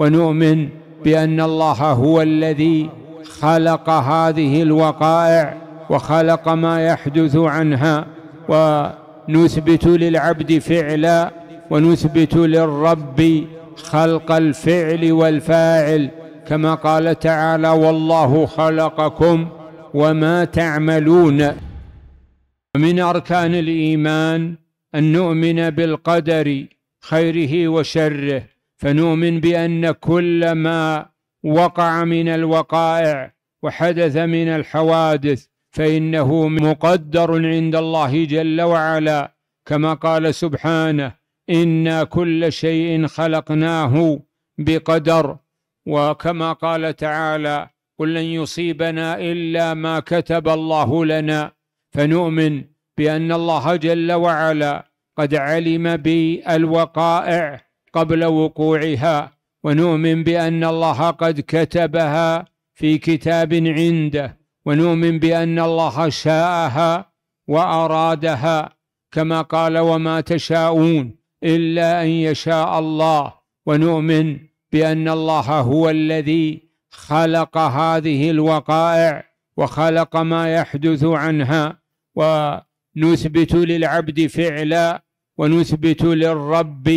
ونؤمن بأن الله هو الذي خلق هذه الوقائع وخلق ما يحدث عنها ونثبت للعبد فعلا ونثبت للرب خلق الفعل والفاعل كما قال تعالى والله خلقكم وما تعملون من أركان الإيمان أن نؤمن بالقدر خيره وشره فنؤمن بأن كل ما وقع من الوقائع وحدث من الحوادث فإنه مقدر عند الله جل وعلا كما قال سبحانه إنا كل شيء خلقناه بقدر وكما قال تعالى قل لن يصيبنا إلا ما كتب الله لنا فنؤمن بأن الله جل وعلا قد علم بالوقائع قبل وقوعها ونؤمن بأن الله قد كتبها في كتاب عنده ونؤمن بأن الله شاءها وأرادها كما قال وما تشاءون إلا أن يشاء الله ونؤمن بأن الله هو الذي خلق هذه الوقائع وخلق ما يحدث عنها ونثبت للعبد فعلا ونثبت للرب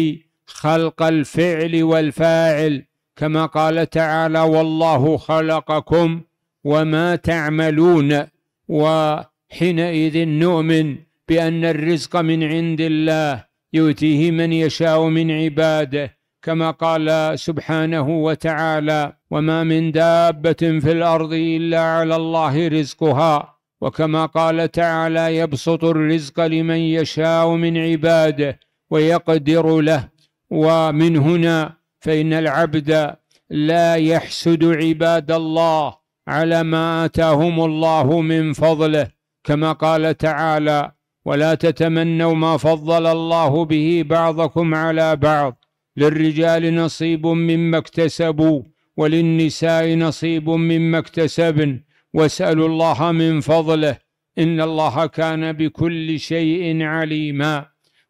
خلق الفعل والفاعل كما قال تعالى والله خلقكم وما تعملون وحينئذ نؤمن بأن الرزق من عند الله يؤتيه من يشاء من عباده كما قال سبحانه وتعالى وما من دابة في الأرض إلا على الله رزقها وكما قال تعالى يبسط الرزق لمن يشاء من عباده ويقدر له ومن هنا فإن العبد لا يحسد عباد الله على ما آتاهم الله من فضله كما قال تعالى ولا تتمنوا ما فضل الله به بعضكم على بعض للرجال نصيب مما اكتسبوا وللنساء نصيب مما اكتسبن واسألوا الله من فضله إن الله كان بكل شيء عليما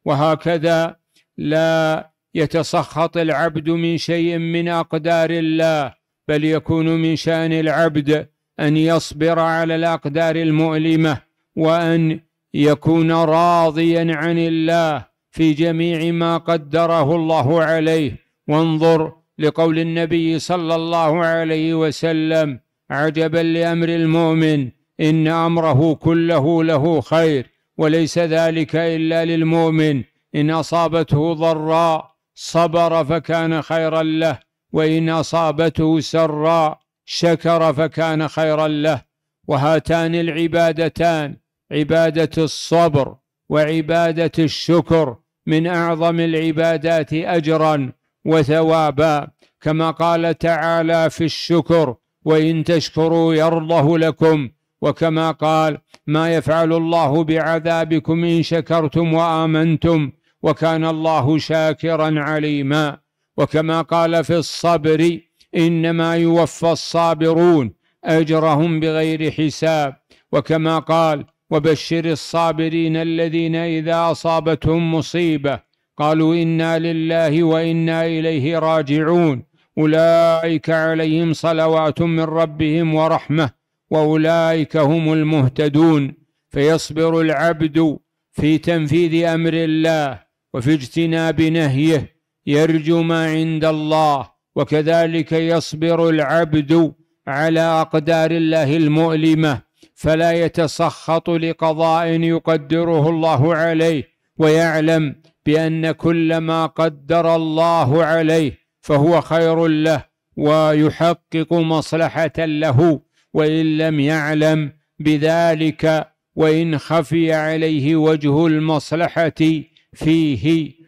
وهكذا لا يتسخط العبد من شيء من أقدار الله بل يكون من شأن العبد أن يصبر على الأقدار المؤلمة وأن يكون راضيا عن الله في جميع ما قدره الله عليه وانظر لقول النبي صلى الله عليه وسلم عجبا لأمر المؤمن إن أمره كله له خير وليس ذلك إلا للمؤمن إن أصابته ضراء صبر فكان خيرا له وإن أصابته سرا شكر فكان خيرا له وهاتان العبادتان عبادة الصبر وعبادة الشكر من أعظم العبادات أجرا وثوابا كما قال تعالى في الشكر وإن تشكروا يرضه لكم وكما قال ما يفعل الله بعذابكم إن شكرتم وآمنتم وكان الله شاكرا عليما وكما قال في الصبر إنما يوفى الصابرون أجرهم بغير حساب وكما قال وبشر الصابرين الذين إذا أصابتهم مصيبة قالوا إنا لله وإنا إليه راجعون أولئك عليهم صلوات من ربهم ورحمة وأولئك هم المهتدون فيصبر العبد في تنفيذ أمر الله وفي اجتناب نهيه يرجو ما عند الله وكذلك يصبر العبد على أقدار الله المؤلمة فلا يتسخط لقضاء يقدره الله عليه ويعلم بأن كل ما قدر الله عليه فهو خير له ويحقق مصلحة له وإن لم يعلم بذلك وإن خفي عليه وجه المصلحة فيه